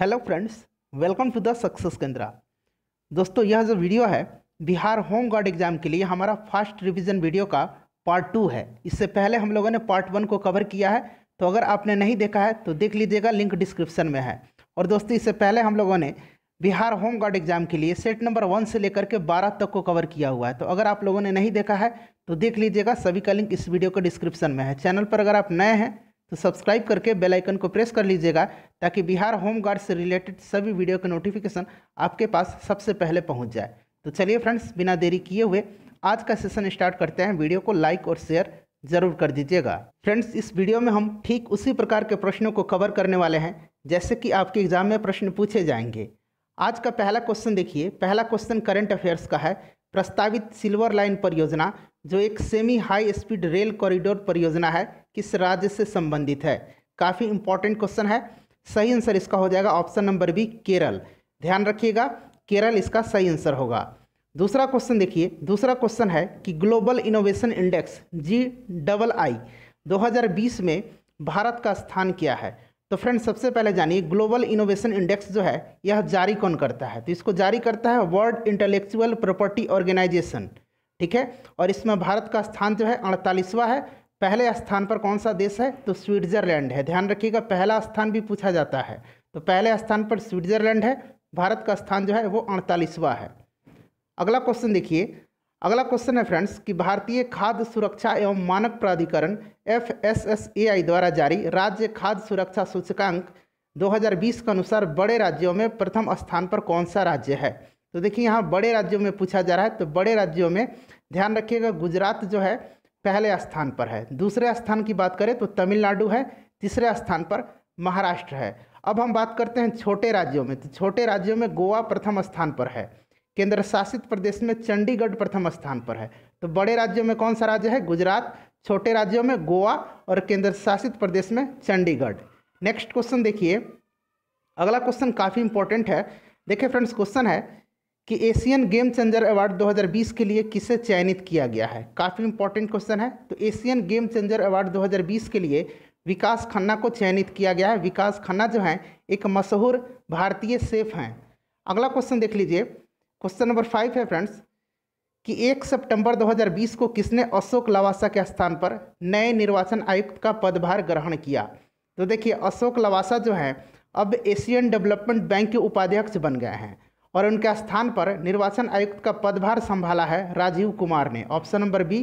hello friends welcome to the success Kendra दोस्तों यह जो वीडियो है बिहार होम गार्ड एग्जाम के लिए हमारा फर्स्ट रिवीजन वीडियो का पार्ट टू है इससे पहले हम लोगों ने पार्ट वन को कवर किया है तो अगर आपने नहीं देखा है तो देख लीजिएगा लिंक डिस्क्रिप्शन में है और दोस्तों इससे पहले हम लोगों ने बिहार होम गार्ड एग्जाम के लिए सेट नंबर वन से लेकर के बारह तक को कवर किया हुआ है तो अगर आप लोगों ने नहीं देखा है तो देख लीजिएगा सभी का लिंक इस वीडियो के डिस्क्रिप्शन में है चैनल पर अगर आप नए हैं तो सब्सक्राइब करके बेल आइकन को प्रेस कर लीजिएगा ताकि बिहार होम गार्ड से रिलेटेड सभी वीडियो के नोटिफिकेशन आपके पास सबसे पहले पहुंच जाए तो चलिए फ्रेंड्स बिना देरी किए हुए आज का सेशन स्टार्ट करते हैं वीडियो को लाइक और शेयर जरूर कर दीजिएगा फ्रेंड्स इस वीडियो में हम ठीक उसी प्रकार के प्रश्नों को कवर करने वाले हैं जैसे कि आपके एग्जाम में प्रश्न पूछे जाएंगे आज का पहला क्वेश्चन देखिए पहला क्वेश्चन करंट अफेयर्स का है प्रस्तावित सिल्वर लाइन परियोजना जो एक semi high speed rail corridor परियोजना है किस राज्य से संबंधित है काफ़ी इंपॉर्टेंट क्वेश्चन है सही आंसर इसका हो जाएगा ऑप्शन नंबर बी केरल ध्यान रखिएगा केरल इसका सही आंसर होगा दूसरा क्वेश्चन देखिए दूसरा क्वेश्चन है कि global innovation index G double I 2020 में भारत का स्थान क्या है तो फ्रेंड सबसे पहले जानिए ग्लोबल इनोवेशन इंडेक्स जो है यह जारी कौन करता है तो इसको जारी करता है वर्ल्ड इंटेलेक्चुअल प्रॉपर्टी ऑर्गेनाइजेशन ठीक है और इसमें भारत का स्थान जो है अड़तालीसवा है पहले स्थान पर कौन सा देश है तो स्विट्जरलैंड है ध्यान रखिएगा पहला स्थान भी पूछा जाता है तो पहले स्थान पर स्विट्जरलैंड है भारत का स्थान जो है वो अड़तालीसवा है अगला क्वेश्चन देखिए अगला क्वेश्चन है फ्रेंड्स कि भारतीय खाद्य सुरक्षा एवं मानक प्राधिकरण F S S A I द्वारा जारी राज्य खाद्य सुरक्षा सूचकांक 2020 के अनुसार बड़े राज्यों में प्रथम स्थान पर कौन सा राज्य है तो देखिए यहाँ बड़े राज्यों में पूछा जा रहा है तो बड़े राज्यों में ध्यान रखिएगा गुजरात जो है पहले स्थान पर है दूसरे स्थान की बात करें तो तमिलनाडु है तीसरे स्थान पर महाराष्ट्र है अब हम बात करते हैं छोटे राज्यों में तो छोटे राज्यों में गोवा प्रथम स्थान पर है केंद्र शासित प्रदेश में चंडीगढ़ प्रथम स्थान पर है तो बड़े राज्यों में कौन सा राज्य है गुजरात छोटे राज्यों में गोवा और केंद्र शासित प्रदेश में चंडीगढ़ नेक्स्ट क्वेश्चन देखिए अगला क्वेश्चन काफ़ी इंपॉर्टेंट है देखिए फ्रेंड्स क्वेश्चन है कि एशियन गेम चेंजर अवार्ड 2020 के लिए किसे चयनित किया गया है काफ़ी इंपॉर्टेंट क्वेश्चन है तो एशियन गेम चेंजर अवार्ड 2020 के लिए विकास खन्ना को चयनित किया गया है विकास खन्ना जो हैं एक मशहूर भारतीय सेफ हैं अगला क्वेश्चन देख लीजिए क्वेश्चन नंबर फाइव है फ्रेंड्स कि एक सितंबर 2020 को किसने अशोक लवासा के स्थान पर नए निर्वाचन आयुक्त का पदभार ग्रहण किया तो देखिए अशोक लवासा जो हैं अब एशियन डेवलपमेंट बैंक के उपाध्यक्ष बन गए हैं और उनके स्थान पर निर्वाचन आयुक्त का पदभार संभाला है राजीव कुमार ने ऑप्शन नंबर बी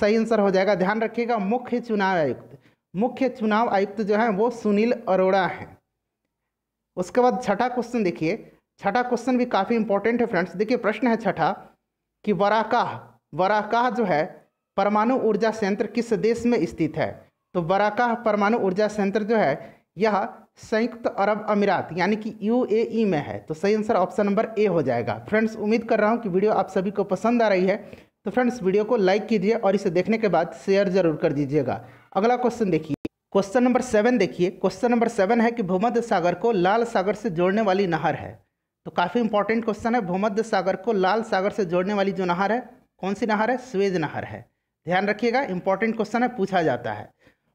सही आंसर हो जाएगा ध्यान रखिएगा मुख्य चुनाव आयुक्त मुख्य चुनाव आयुक्त जो है वो सुनील अरोड़ा हैं उसके बाद छठा क्वेश्चन देखिए छठा क्वेश्चन भी काफ़ी इंपॉर्टेंट है फ्रेंड्स देखिए प्रश्न है छठा कि वराकाह वराकाह जो है परमाणु ऊर्जा संयंत्र किस देश में स्थित है तो वराकाह परमाणु ऊर्जा संयंत्र जो है यह संयुक्त अरब अमीरात यानी कि यूएई में है तो सही आंसर ऑप्शन नंबर ए हो जाएगा फ्रेंड्स उम्मीद कर रहा हूँ कि वीडियो आप सभी को पसंद आ रही है तो फ्रेंड्स वीडियो को लाइक कीजिए और इसे देखने के बाद शेयर जरूर कर दीजिएगा अगला क्वेश्चन देखिए क्वेश्चन नंबर सेवन देखिए क्वेश्चन नंबर सेवन है कि भूमध्य सागर को लाल सागर से जोड़ने वाली नहर है तो काफ़ी इंपॉर्टेंट क्वेश्चन है भूमध्य सागर को लाल सागर से जोड़ने वाली जो नहर है कौन सी नहर है स्वेज नहर है ध्यान रखिएगा इंपॉर्टेंट क्वेश्चन है पूछा जाता है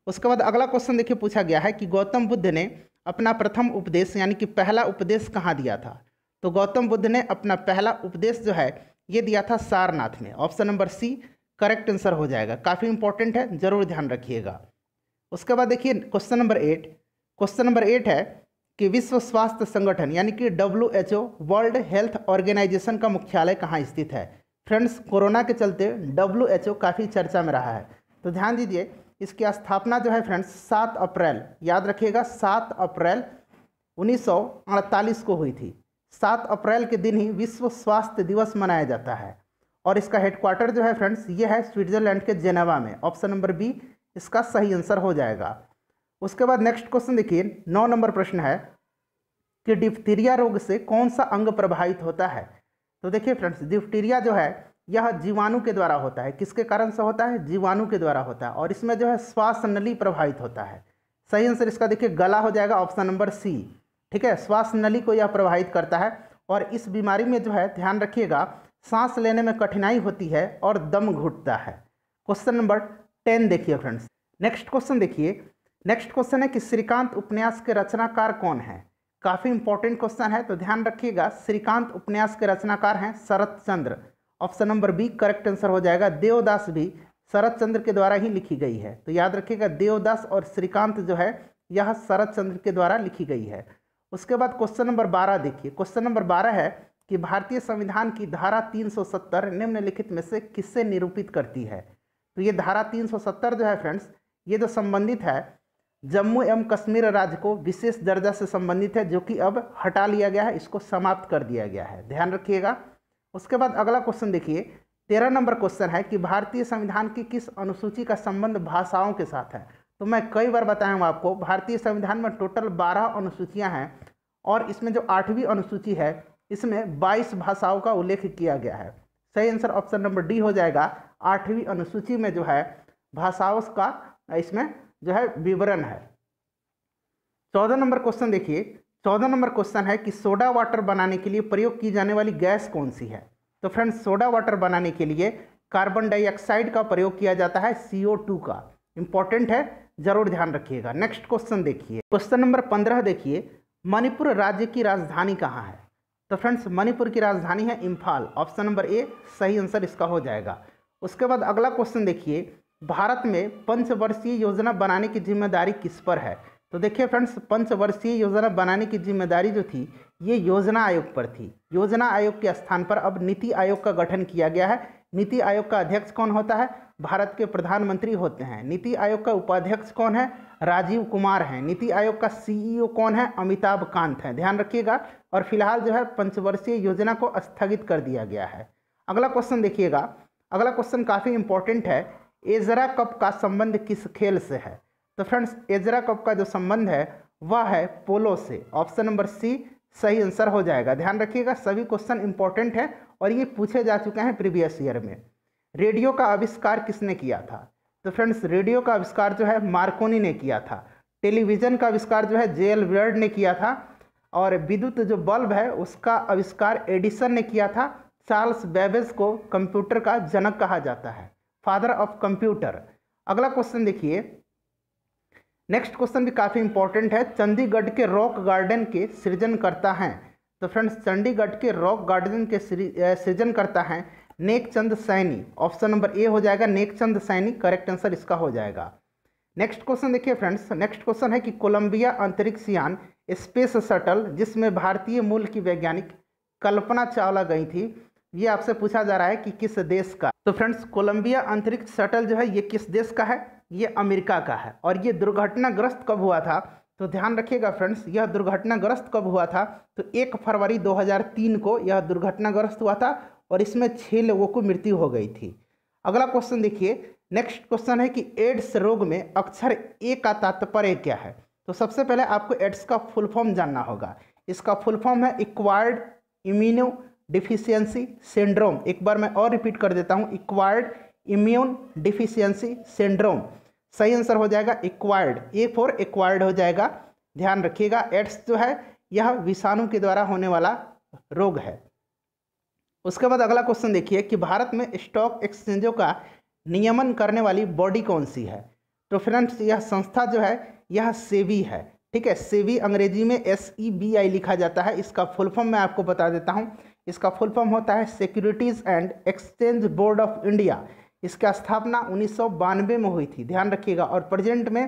उसके बाद अगला क्वेश्चन देखिए पूछा गया है कि गौतम बुद्ध ने अपना प्रथम उपदेश यानी कि पहला उपदेश कहाँ दिया था तो गौतम बुद्ध ने अपना पहला उपदेश जो है ये दिया था सारनाथ में option number C correct answer हो जाएगा काफ़ी इंपॉर्टेंट है ज़रूर ध्यान रखिएगा उसके बाद देखिए question number eight question number eight है कि विश्व स्वास्थ्य संगठन यानी कि W H O world health organisation का मुख्यालय कहाँ स्थित है फ्रेंड्स कोरोना के चलते डब्ल्यू एच ओ काफ़ी चर्चा में रहा है तो ध्यान दीजिए इसकी स्थापना जो है फ्रेंड्स सात अप्रैल याद रखिएगा सात अप्रैल 1948 को हुई थी सात अप्रैल के दिन ही विश्व स्वास्थ्य दिवस मनाया जाता है और इसका हेडक्वार्टर जो है फ्रेंड्स ये है स्विट्जरलैंड के जेनेवा में ऑप्शन नंबर बी इसका सही आंसर हो जाएगा उसके बाद नेक्स्ट क्वेश्चन देखिए नौ नंबर प्रश्न है कि डिफ्थीरिया रोग से कौन सा अंग प्रभावित होता है तो देखिए फ्रेंड्स डिफ्टीरिया जो है यह जीवाणु के द्वारा होता है किसके कारण से होता है जीवाणु के द्वारा होता है और इसमें जो है श्वास नली प्रभावित होता है सही आंसर इसका देखिए गला हो जाएगा ऑप्शन नंबर सी ठीक है श्वास नली को यह प्रभावित करता है और इस बीमारी में जो है ध्यान रखिएगा सांस लेने में कठिनाई होती है और दम घुटता है क्वेश्चन नंबर टेन देखिए फ्रेंड्स नेक्स्ट क्वेश्चन देखिए नेक्स्ट क्वेश्चन है कि श्रीकांत उपन्यास के रचनाकार कौन है काफ़ी इंपॉर्टेंट क्वेश्चन है तो ध्यान रखिएगा श्रीकांत उपन्यास के रचनाकार हैं Sharat Chandra option number B correct answer हो जाएगा देवदास भी शरद चंद्र के द्वारा ही लिखी गई है तो याद रखिएगा देवदास और श्रीकांत जो है यह शरद चंद्र के द्वारा लिखी गई है उसके बाद क्वेश्चन नंबर बारह देखिए क्वेश्चन नंबर बारह है कि भारतीय संविधान की धारा 370 निम्नलिखित में से किससे निरूपित करती है तो ये धारा 370 जो है फ्रेंड्स ये जो संबंधित है जम्मू एवं कश्मीर राज्य को विशेष दर्जा से संबंधित है जो कि अब हटा लिया गया है इसको समाप्त कर दिया गया है ध्यान रखिएगा उसके बाद अगला क्वेश्चन देखिए तेरह नंबर क्वेश्चन है कि भारतीय संविधान की किस अनुसूची का संबंध भाषाओं के साथ है तो मैं कई बार बताया हूँ आपको भारतीय संविधान में टोटल बारह अनुसूचियाँ हैं और इसमें जो आठवीं अनुसूची है इसमें बाईस भाषाओं का उल्लेख किया गया है सही आंसर ऑप्शन नंबर डी हो जाएगा आठवीं अनुसूची में जो है भाषाओं का इसमें जो है विवरण है चौदह नंबर क्वेश्चन देखिए चौदह नंबर क्वेश्चन है कि सोडा वाटर बनाने के लिए प्रयोग की जाने वाली गैस कौन सी है तो फ्रेंड्स सोडा वाटर बनाने के लिए कार्बन डाइऑक्साइड का प्रयोग किया जाता है सी का इंपॉर्टेंट है जरूर ध्यान रखिएगा नेक्स्ट क्वेश्चन देखिए क्वेश्चन नंबर पंद्रह देखिए मणिपुर राज्य की राजधानी कहाँ है तो फ्रेंड्स मणिपुर की राजधानी है इम्फाल ऑप्शन नंबर ए सही आंसर इसका हो जाएगा उसके बाद अगला क्वेश्चन देखिए भारत में पंचवर्षीय योजना बनाने की जिम्मेदारी किस पर है तो देखिए फ्रेंड्स पंचवर्षीय योजना बनाने की जिम्मेदारी जो थी ये योजना आयोग पर थी योजना आयोग के स्थान पर अब नीति आयोग का गठन किया गया है नीति आयोग का अध्यक्ष कौन होता है भारत के प्रधानमंत्री होते हैं नीति आयोग का उपाध्यक्ष कौन है राजीव कुमार हैं नीति आयोग का सीईओ कौन है अमिताभ कांत हैं ध्यान रखिएगा और फिलहाल जो है पंचवर्षीय योजना को स्थगित कर दिया गया है अगला क्वेश्चन देखिएगा अगला क्वेश्चन काफ़ी इंपॉर्टेंट है एजरा कप का संबंध किस खेल से है तो फ्रेंड्स एजरा कप का जो संबंध है वह है पोलो से ऑप्शन नंबर सी सही आंसर हो जाएगा ध्यान रखिएगा सभी क्वेश्चन इंपॉर्टेंट है और ये पूछे जा चुके हैं प्रीवियस ईयर में रेडियो का आविष्कार किसने किया था तो फ्रेंड्स रेडियो का आविष्कार जो है मार्कोनी ने किया था टेलीविज़न का आविष्कार जो है जे एल वर्ड ने किया था और विद्युत जो बल्ब है उसका आविष्कार एडिसन ने किया था चार्ल्स बेबेज को कंप्यूटर का जनक कहा जाता है फादर ऑफ कंप्यूटर अगला क्वेश्चन देखिए नेक्स्ट क्वेश्चन भी काफ़ी इंपॉर्टेंट है चंडीगढ़ के रॉक गार्डन के सृजन करता है तो फ्रेंड्स चंडीगढ़ के रॉक गार्डन के सृजन करता है Nekchand Saini option number A हो जाएगा नेकचंद सैनी करेक्ट आंसर इसका हो जाएगा नेक्स्ट क्वेश्चन देखिए फ्रेंड्स नेक्स्ट क्वेश्चन है कि कोलंबिया अंतरिक्ष यान स्पेस शटल जिसमें भारतीय मूल की वैज्ञानिक कल्पना चावला गई थी ये आपसे पूछा जा रहा है कि किस देश का तो फ्रेंड्स कोलंबिया अंतरिक्ष शटल जो है ये किस देश का है ये अमेरिका का है और ये दुर्घटनाग्रस्त कब हुआ था तो ध्यान रखिएगा फ्रेंड्स यह दुर्घटनाग्रस्त कब हुआ था तो एक फरवरी 2003 को यह दुर्घटनाग्रस्त हुआ था और इसमें छः लोगों को मृत्यु हो गई थी अगला क्वेश्चन देखिए नेक्स्ट क्वेश्चन है कि एड्स रोग में अक्षर ए का तात्पर्य क्या है तो सबसे पहले आपको एड्स का फुल फॉर्म जानना होगा इसका फुल फॉर्म है इक्वायर्ड इम्यूनो डिफिशियंसी सिंड्रोम एक बार मैं और रिपीट कर देता हूँ इक्वायर्ड इम्यून डिफिशियंसी सिंड्रोम सही आंसर हो जाएगा एक्वायर्ड ए फॉर एक्वायर्ड हो जाएगा ध्यान रखिएगा एड्स जो है यह विषाणु के द्वारा होने वाला रोग है उसके बाद अगला क्वेश्चन देखिए कि भारत में स्टॉक एक्सचेंजों का नियमन करने वाली बॉडी कौन सी है तो फ्रेंड्स यह संस्था जो है यह सेवी है ठीक है सेवी अंग्रेजी में एस ई बी आई लिखा जाता है इसका फुल फॉर्म मैं आपको बता देता हूँ इसका फुल फॉर्म होता है securities and exchange board of India इसका स्थापना उन्नीस में हुई थी ध्यान रखिएगा और प्रेजेंट में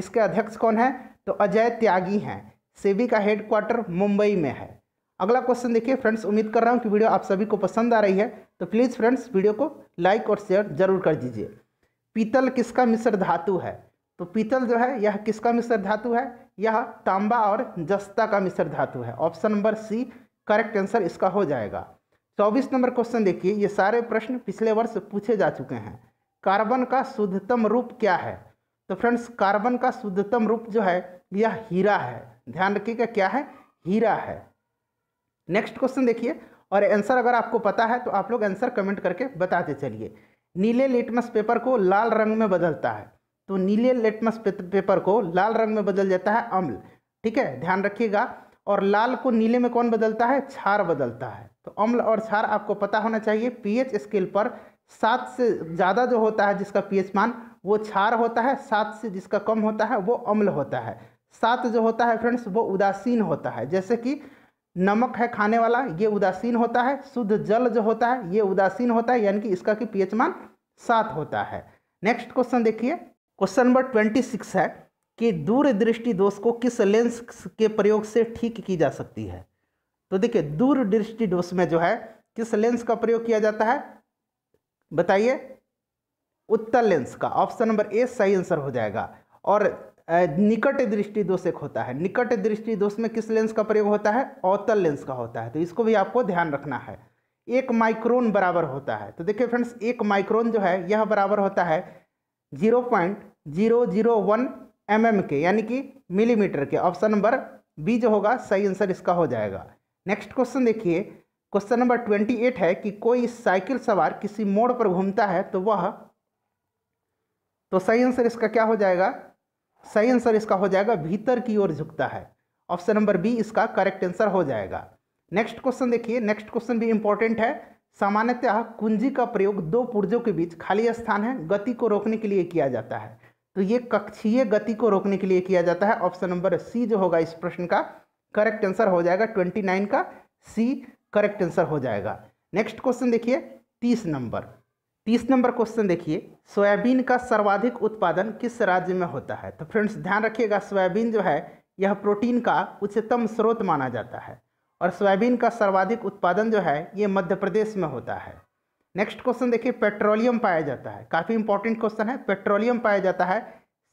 इसके अध्यक्ष कौन है तो अजय त्यागी हैं सेबी का हेडक्वार्टर मुंबई में है अगला क्वेश्चन देखिए फ्रेंड्स उम्मीद कर रहा हूँ कि वीडियो आप सभी को पसंद आ रही है तो प्लीज़ फ्रेंड्स वीडियो को लाइक और शेयर जरूर कर दीजिए पीतल किसका मिश्र धातु है तो पीतल जो है यह किसका मिश्र धातु है यह तांबा और जस्ता का मिश्र धातु है option number C correct answer इसका हो जाएगा चौबीस नंबर क्वेश्चन देखिए ये सारे प्रश्न पिछले वर्ष पूछे जा चुके हैं कार्बन का शुद्धतम रूप क्या है तो फ्रेंड्स कार्बन का शुद्धतम रूप जो है यह हीरा है ध्यान रखिएगा क्या है हीरा है नेक्स्ट क्वेश्चन देखिए और आंसर अगर आपको पता है तो आप लोग आंसर कमेंट करके बताते चलिए नीले लिटमस पेपर को लाल रंग में बदलता है तो नीले लिटमस पेपर को लाल रंग में बदल जाता है अम्ल ठीक है ध्यान रखिएगा और लाल को नीले में कौन बदलता है छार बदलता है तो अम्ल और क्षार आपको पता होना चाहिए पीएच स्केल पर सात से ज़्यादा जो होता है जिसका पीएच मान वो क्षार होता है सात से जिसका कम होता है वो अम्ल होता है सात जो होता है फ्रेंड्स वो उदासीन होता है जैसे कि नमक है खाने वाला ये उदासीन होता है शुद्ध जल जो होता है ये उदासीन होता है यानी कि इसका कि पी मान सात होता है नेक्स्ट क्वेश्चन देखिए क्वेश्चन नंबर ट्वेंटी सिक्स है कि दूरदृष्टि दोष को किस लेंस के प्रयोग से ठीक की जा सकती है तो देखिए दूरदृष्टि डोस में जो है किस लेंस का प्रयोग किया जाता है बताइए उत्तर लेंस का ऑप्शन नंबर ए सही आंसर हो जाएगा और निकट दृष्टि दोष एक होता है निकट दृष्टि दोष में किस लेंस का प्रयोग होता है अवतल लेंस का होता है तो इसको भी आपको ध्यान रखना है एक माइक्रोन बराबर होता है तो देखिए फ्रेंड्स एक माइक्रोन जो है यह बराबर होता है zero point zero zero one M के यानी कि मिलीमीटर के ऑप्शन नंबर बी जो होगा सही आंसर इसका हो जाएगा नेक्स्ट क्वेश्चन देखिए क्वेश्चन नंबर ट्वेंटी एट है कि कोई साइकिल सवार किसी मोड़ पर घूमता है तो वह तो सही आंसर इसका क्या हो जाएगा सही आंसर इसका हो जाएगा भीतर की ओर झुकता है ऑप्शन नंबर बी इसका करेक्ट आंसर हो जाएगा नेक्स्ट क्वेश्चन देखिए नेक्स्ट क्वेश्चन भी इंपॉर्टेंट है सामान्यतः कुंजी का प्रयोग दो पुर्जों के बीच खाली स्थान है गति को रोकने के लिए किया जाता है तो ये कक्षीय गति को रोकने के लिए किया जाता है ऑप्शन नंबर सी जो होगा इस प्रश्न का करेक्ट आंसर हो जाएगा ट्वेंटी नाइन का सी करेक्ट आंसर हो जाएगा नेक्स्ट क्वेश्चन देखिए तीस नंबर तीस नंबर क्वेश्चन देखिए सोयाबीन का सर्वाधिक उत्पादन किस राज्य में होता है तो फ्रेंड्स ध्यान रखिएगा सोयाबीन जो है यह प्रोटीन का उच्चतम स्रोत माना जाता है और सोयाबीन का सर्वाधिक उत्पादन जो है ये मध्य प्रदेश में होता है नेक्स्ट क्वेश्चन देखिए पेट्रोलियम पाया जाता है काफ़ी इंपॉर्टेंट क्वेश्चन है पेट्रोलियम पाया जाता है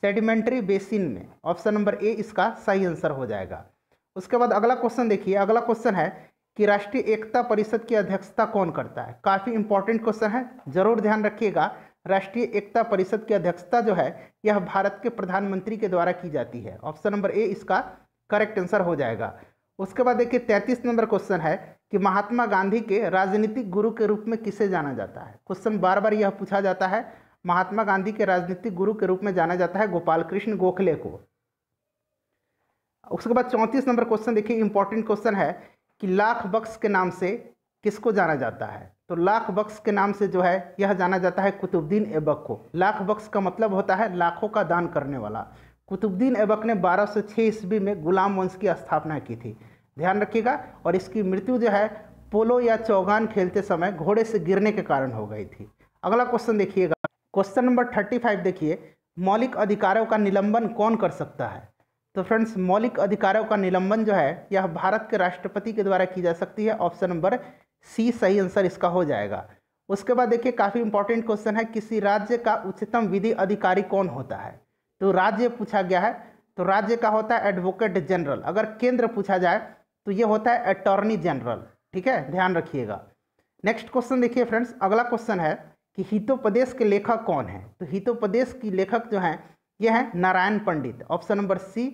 सेडिमेंट्री बेसिन में ऑप्शन नंबर ए इसका सही आंसर हो जाएगा उसके बाद अगला क्वेश्चन देखिए अगला क्वेश्चन है कि राष्ट्रीय एकता परिषद की अध्यक्षता कौन करता है काफ़ी इंपॉर्टेंट क्वेश्चन है जरूर ध्यान रखिएगा राष्ट्रीय एकता परिषद की अध्यक्षता जो है यह भारत के प्रधानमंत्री के द्वारा की जाती है ऑप्शन नंबर ए इसका करेक्ट आंसर हो जाएगा उसके बाद देखिए तैंतीस नंबर क्वेश्चन है कि महात्मा गांधी के राजनीतिक गुरु के रूप में किसे जाना जाता है क्वेश्चन बार बार यह पूछा जाता है महात्मा गांधी के राजनीतिक गुरु के रूप में जाना जाता है गोपाल कृष्ण गोखले को उसके बाद चौंतीस नंबर क्वेश्चन देखिए इंपॉर्टेंट क्वेश्चन है कि लाख बक्स के नाम से किसको जाना जाता है तो लाख बक्स के नाम से जो है यह जाना जाता है कुतुबुद्दीन ऐबक को लाख बक्स का मतलब होता है लाखों का दान करने वाला कुतुबुद्दीन ऐबक ने 1206 ईस्वी में गुलाम वंश की स्थापना की थी ध्यान रखिएगा और इसकी मृत्यु जो है पोलो या चौगान खेलते समय घोड़े से गिरने के कारण हो गई थी अगला क्वेश्चन देखिएगा क्वेश्चन नंबर थर्टी फाइव देखिए मौलिक अधिकारों का निलंबन कौन कर सकता है तो फ्रेंड्स मौलिक अधिकारों का निलंबन जो है यह भारत के राष्ट्रपति के द्वारा की जा सकती है ऑप्शन नंबर सी सही आंसर इसका हो जाएगा उसके बाद देखिए काफ़ी इंपॉर्टेंट क्वेश्चन है किसी राज्य का उच्चतम विधि अधिकारी कौन होता है तो राज्य पूछा गया है तो राज्य का होता है एडवोकेट जनरल अगर केंद्र पूछा जाए तो ये होता है अटॉर्नी जनरल ठीक है ध्यान रखिएगा नेक्स्ट क्वेश्चन देखिए फ्रेंड्स अगला क्वेश्चन है कि हितोपदेश के लेखक कौन है तो हितोपदेश की लेखक जो हैं ये हैं Narayan Pandit option number C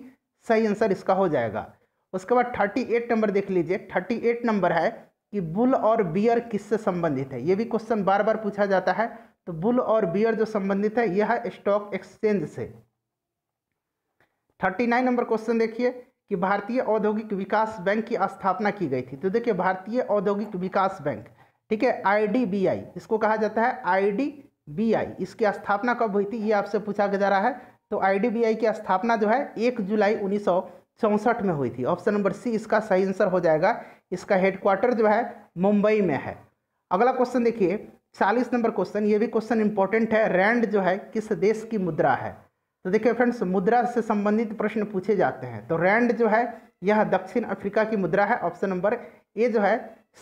सही आंसर इसका हो जाएगा उसके बाद थर्टी एट नंबर देख लीजिए थर्टी एट नंबर है कि बुल और बियर किससे संबंधित है ये भी क्वेश्चन बार बार पूछा जाता है तो बुल और बियर जो संबंधित है यह है स्टॉक एक्सचेंज से थर्टी नाइन नंबर क्वेश्चन देखिए कि भारतीय औद्योगिक विकास बैंक की स्थापना की गई थी तो देखिए भारतीय औद्योगिक विकास बैंक ठीक है आईडीबीआई इसको कहा जाता है आईडीबीआई इसकी स्थापना कब हुई थी ये आपसे पूछा जा रहा है तो आई की स्थापना जो है एक जुलाई उन्नीस चौंसठ में हुई थी ऑप्शन नंबर सी इसका सही आंसर हो जाएगा इसका हेडक्वार्टर जो है मुंबई में है अगला क्वेश्चन देखिए चालीस नंबर क्वेश्चन ये भी क्वेश्चन इंपॉर्टेंट है रैंड जो है किस देश की मुद्रा है तो देखिए फ्रेंड्स मुद्रा से संबंधित प्रश्न पूछे जाते हैं तो रैंड जो है यह दक्षिण अफ्रीका की मुद्रा है ऑप्शन नंबर ए जो है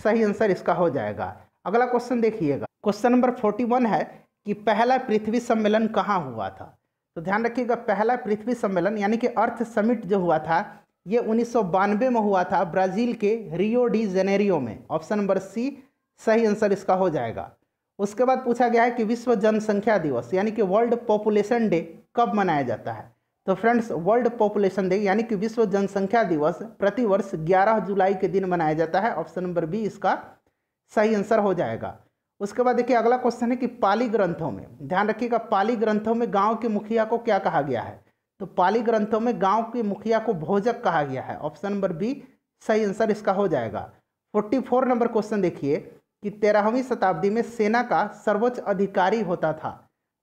सही आंसर इसका हो जाएगा अगला क्वेश्चन देखिएगा क्वेश्चन नंबर फोर्टी वन है कि पहला पृथ्वी सम्मेलन कहाँ हुआ था तो ध्यान रखिएगा पहला पृथ्वी सम्मेलन यानी कि अर्थ समिट जो हुआ था ये उन्नीस में हुआ था ब्राज़ील के रियो डी जेनेरियो में ऑप्शन नंबर सी सही आंसर इसका हो जाएगा उसके बाद पूछा गया है कि विश्व जनसंख्या दिवस यानी कि वर्ल्ड पॉपुलेशन डे कब मनाया जाता है तो फ्रेंड्स वर्ल्ड पॉपुलेशन डे यानी कि विश्व जनसंख्या दिवस प्रतिवर्ष 11 जुलाई के दिन मनाया जाता है ऑप्शन नंबर बी इसका सही आंसर हो जाएगा उसके बाद देखिए अगला क्वेश्चन है कि पाली ग्रंथों में ध्यान रखिएगा पाली ग्रंथों में गांव के मुखिया को क्या कहा गया है तो पाली ग्रंथों में गांव के मुखिया को भोजक कहा गया है ऑप्शन नंबर बी सही आंसर इसका हो जाएगा फोर्टी फोर नंबर क्वेश्चन देखिए कि तेरहवीं शताब्दी में सेना का सर्वोच्च अधिकारी होता था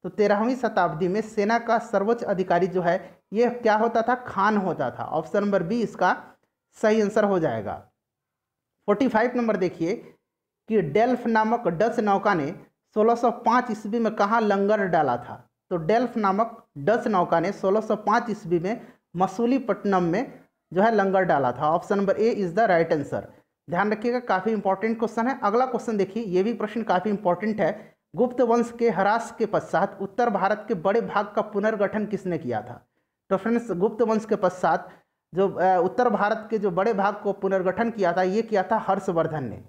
तो तेरहवीं शताब्दी में सेना का सर्वोच्च अधिकारी जो है ये क्या होता था खान होता था ऑप्शन नंबर बी इसका सही आंसर हो जाएगा फोर्टी फाइव नंबर देखिए कि डेल्फ नामक डच नौका ने 1605 ईस्वी में कहाँ लंगर डाला था तो डेल्फ नामक डच नौका ने 1605 ईस्वी में मसूलीपट्टनम में जो है लंगर डाला था option number A is the right answer ध्यान रखिएगा काफ़ी इंपॉर्टेंट क्वेश्चन है अगला क्वेश्चन देखिए ये भी प्रश्न काफ़ी इंपॉर्टेंट है गुप्त वंश के हरास के पश्चात उत्तर भारत के बड़े भाग का पुनर्गठन किसने किया था तो फ्रेंड्स गुप्त वंश के पश्चात जो उत्तर भारत के जो बड़े भाग को पुनर्गठन किया था ये किया था हर्षवर्धन ने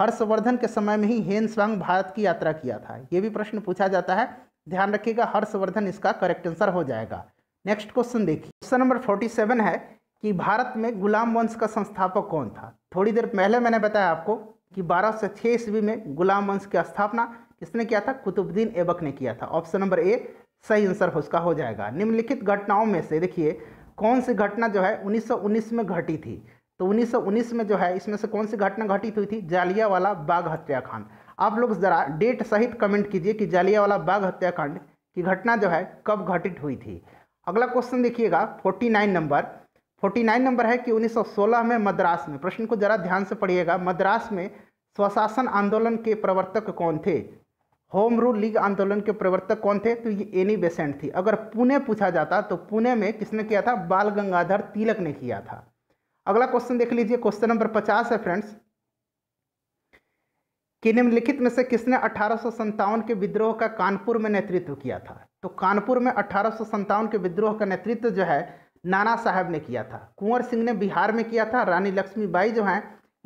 हर्षवर्धन के समय में ही हेन भारत की यात्रा किया था ये भी प्रश्न पूछा जाता है ध्यान रखिएगा हर्षवर्धन इसका करेक्ट आंसर हो जाएगा नेक्स्ट क्वेश्चन देखिए क्वेश्चन नंबर फोर्टी सेवन है कि भारत में गुलाम वंश का संस्थापक कौन था थोड़ी देर पहले मैंने बताया आपको कि बारह सौ छः ईस्वी में गुलाम वंश की स्थापना किसने किया था कुतुबुद्दीन ऐबक ने किया था ऑप्शन नंबर ए सही आंसर उसका हो जाएगा निम्नलिखित घटनाओं में से देखिए कौन सी घटना जो है 1919 में घटी थी तो 1919 में जो है इसमें से कौन सी घटना घटित हुई थी जालियावाला बाग हत्याकांड आप लोग ज़रा डेट सहित कमेंट कीजिए कि जालियावाला बाग हत्याकांड की घटना जो है कब घटित हुई थी अगला क्वेश्चन देखिएगा 49 नंबर 49 नंबर है कि 1916 में मद्रास में प्रश्न को जरा ध्यान से पढ़िएगा मद्रास में स्वशासन आंदोलन के प्रवर्तक कौन थे होम रूल लीग आंदोलन के प्रवर्तक कौन थे तो ये एनी बेसेंट थी अगर पुणे पूछा जाता तो पुणे में किसने किया था बाल गंगाधर तिलक ने किया था अगला क्वेश्चन देख लीजिए क्वेश्चन नंबर पचास है फ्रेंड्स कि निम्नलिखित में से किसने अठारह के विद्रोह का कानपुर में नेतृत्व किया था तो कानपुर में अठारह के विद्रोह का नेतृत्व जो है नाना साहब ने किया था कुंवर सिंह ने बिहार में किया था रानी लक्ष्मीबाई जो हैं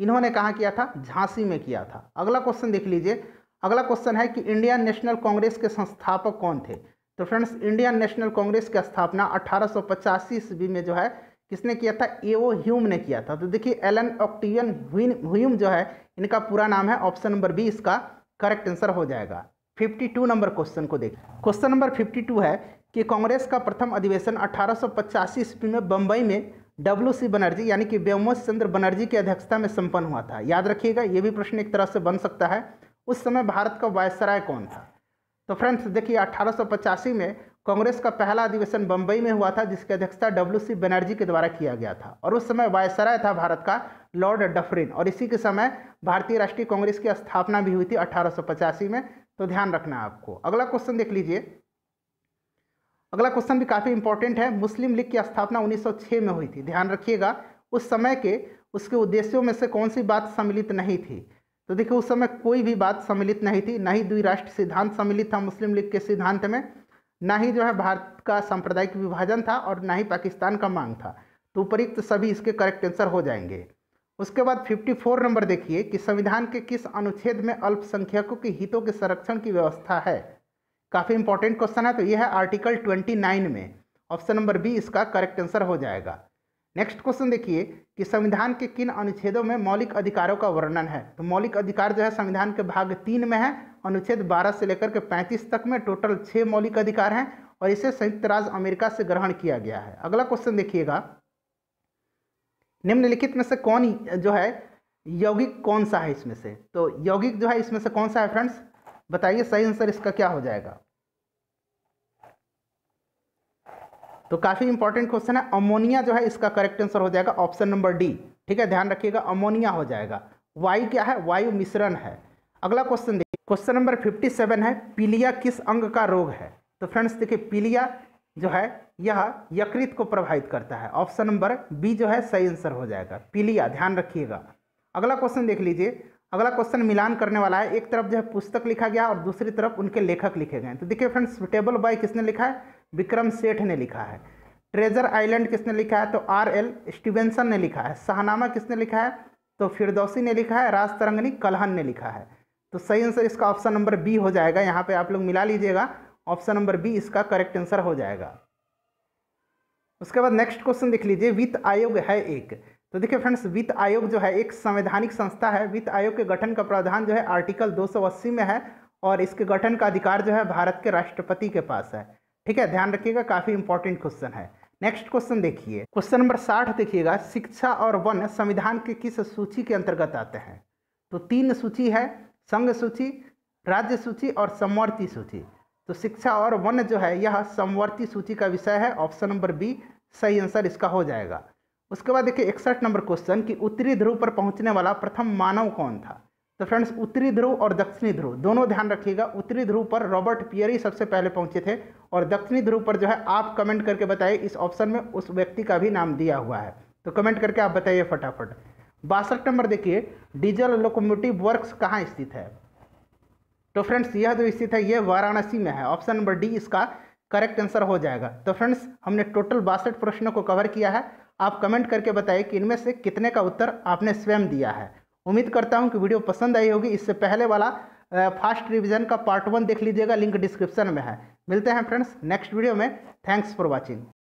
इन्होंने कहाँ किया था झांसी में किया था अगला क्वेश्चन देख लीजिए अगला क्वेश्चन है कि इंडियन नेशनल कांग्रेस के संस्थापक कौन थे तो फ्रेंड्स इंडियन नेशनल कांग्रेस की स्थापना अठारह ईस्वी में जो है किसने किया था ए ओ ह्यूम ने किया था तो देखिए एलन ऑक्टियन ह्यूम जो है इनका पूरा नाम है ऑप्शन नंबर बी इसका करेक्ट आंसर हो जाएगा 52 नंबर क्वेश्चन को देख क्वेश्चन नंबर 52 है कि कांग्रेस का प्रथम अधिवेशन अठारह सौ ईस्वी में बम्बई में डब्ल्यू सी बनर्जी यानी कि व्योमोश चंद्र बनर्जी की अध्यक्षता में संपन्न हुआ था याद रखिएगा ये भी प्रश्न एक तरह से बन सकता है उस समय भारत का वायसराय कौन था तो फ्रेंड्स देखिए अठारह में कांग्रेस का पहला अधिवेशन बम्बई में हुआ था जिसकी अध्यक्षता डब्ल्यू सी बनर्जी के द्वारा किया गया था और उस समय वायसराय था भारत का लॉर्ड डफरिन और इसी के समय भारतीय राष्ट्रीय कांग्रेस की स्थापना भी हुई थी अट्ठारह में तो ध्यान रखना आपको अगला क्वेश्चन देख लीजिए अगला क्वेश्चन भी काफ़ी इंपॉर्टेंट है मुस्लिम लीग की स्थापना 1906 में हुई थी ध्यान रखिएगा उस समय के उसके उद्देश्यों में से कौन सी बात सम्मिलित नहीं थी तो देखिए उस समय कोई भी बात सम्मिलित नहीं थी ना ही द्विराष्ट्र सिद्धांत सम्मिलित था मुस्लिम लीग के सिद्धांत में ना ही जो है भारत का सांप्रदायिक विभाजन था और ना ही पाकिस्तान का मांग था तो उपरुक्त सभी इसके करेक्ट आंसर हो जाएंगे उसके बाद 54 नंबर देखिए कि संविधान के किस अनुच्छेद में अल्पसंख्यकों के हितों के संरक्षण की व्यवस्था है काफ़ी इंपॉर्टेंट क्वेश्चन है तो यह है आर्टिकल 29 में ऑप्शन नंबर बी इसका करेक्ट आंसर हो जाएगा नेक्स्ट क्वेश्चन देखिए कि संविधान के किन अनुच्छेदों में मौलिक अधिकारों का वर्णन है तो मौलिक अधिकार जो है संविधान के भाग तीन में है अनुच्छेद 12 से लेकर के 35 तक में टोटल छः मौलिक अधिकार हैं और इसे संयुक्त राज्य अमेरिका से ग्रहण किया गया है अगला क्वेश्चन देखिएगा निम्नलिखित में से कौन जो है यौगिक कौन सा है इसमें से तो यौगिक जो है इसमें से कौन सा है फ्रेंड्स बताइए सही आंसर इसका क्या हो जाएगा तो काफ़ी इंपॉर्टेंट क्वेश्चन है अमोनिया जो है इसका करेक्ट आंसर हो जाएगा ऑप्शन नंबर डी ठीक है ध्यान रखिएगा अमोनिया हो जाएगा वायु क्या है वायु मिश्रण है अगला क्वेश्चन देखिए क्वेश्चन नंबर 57 है पीलिया किस अंग का रोग है तो फ्रेंड्स देखिए पीलिया जो है यह यकृत को प्रभावित करता है ऑप्शन नंबर बी जो है सही आंसर हो जाएगा पीलिया ध्यान रखिएगा अगला क्वेश्चन देख लीजिए अगला क्वेश्चन मिलान करने वाला है एक तरफ जो है पुस्तक लिखा गया और दूसरी तरफ उनके लेखक लिखे गए तो देखिए फ्रेंड्स टेबल बॉय किसने लिखा है विक्रम सेठ ने लिखा है ट्रेजर आइलैंड किसने लिखा है तो आर एल स्टीवेंसन ने लिखा है शाहनामा किसने लिखा है तो फिरदौसी ने लिखा है राज तरंगनी कलहन ने लिखा है तो सही आंसर इसका ऑप्शन नंबर बी हो जाएगा यहाँ पे आप लोग मिला लीजिएगा ऑप्शन नंबर बी इसका करेक्ट आंसर हो जाएगा उसके बाद नेक्स्ट क्वेश्चन देख लीजिए वित्त आयोग है एक तो देखिए फ्रेंड्स वित्त आयोग जो है एक संवैधानिक संस्था है वित्त आयोग के गठन का प्रावधान जो है आर्टिकल दो में है और इसके गठन का अधिकार जो है भारत के राष्ट्रपति के पास है ठीक है ध्यान रखिएगा काफ़ी इंपॉर्टेंट क्वेश्चन है नेक्स्ट क्वेश्चन देखिए क्वेश्चन नंबर साठ देखिएगा शिक्षा और वन संविधान के किस सूची के अंतर्गत आते हैं तो तीन सूची है संघ सूची राज्य सूची और समवर्ती सूची तो शिक्षा और वन जो है यह समवर्ती सूची का विषय है ऑप्शन नंबर बी सही आंसर इसका हो जाएगा उसके बाद देखिए इकसठ नंबर क्वेश्चन कि उत्तरी ध्रुव पर पहुंचने वाला प्रथम मानव कौन था तो फ्रेंड्स उत्तरी ध्रुव और दक्षिणी ध्रुव दोनों ध्यान रखिएगा उत्तरी ध्रुव पर रॉबर्ट पियरी सबसे पहले पहुंचे थे और दक्षिणी ध्रुव पर जो है आप कमेंट करके बताइए इस ऑप्शन में उस व्यक्ति का भी नाम दिया हुआ है तो कमेंट करके आप बताइए फटाफट बासठ नंबर देखिए डीजल लोकोमोटिव वर्क्स कहाँ स्थित है तो फ्रेंड्स यह जो स्थित है यह वाराणसी में है ऑप्शन नंबर डी इसका करेक्ट आंसर हो जाएगा तो फ्रेंड्स हमने टोटल बासठ प्रश्नों को कवर किया है आप कमेंट करके बताइए कि इनमें से कितने का उत्तर आपने स्वयं दिया है उम्मीद करता हूँ कि वीडियो पसंद आई होगी इससे पहले वाला फास्ट रिवीजन का पार्ट वन देख लीजिएगा लिंक डिस्क्रिप्शन में है मिलते हैं फ्रेंड्स नेक्स्ट वीडियो में थैंक्स फॉर वॉचिंग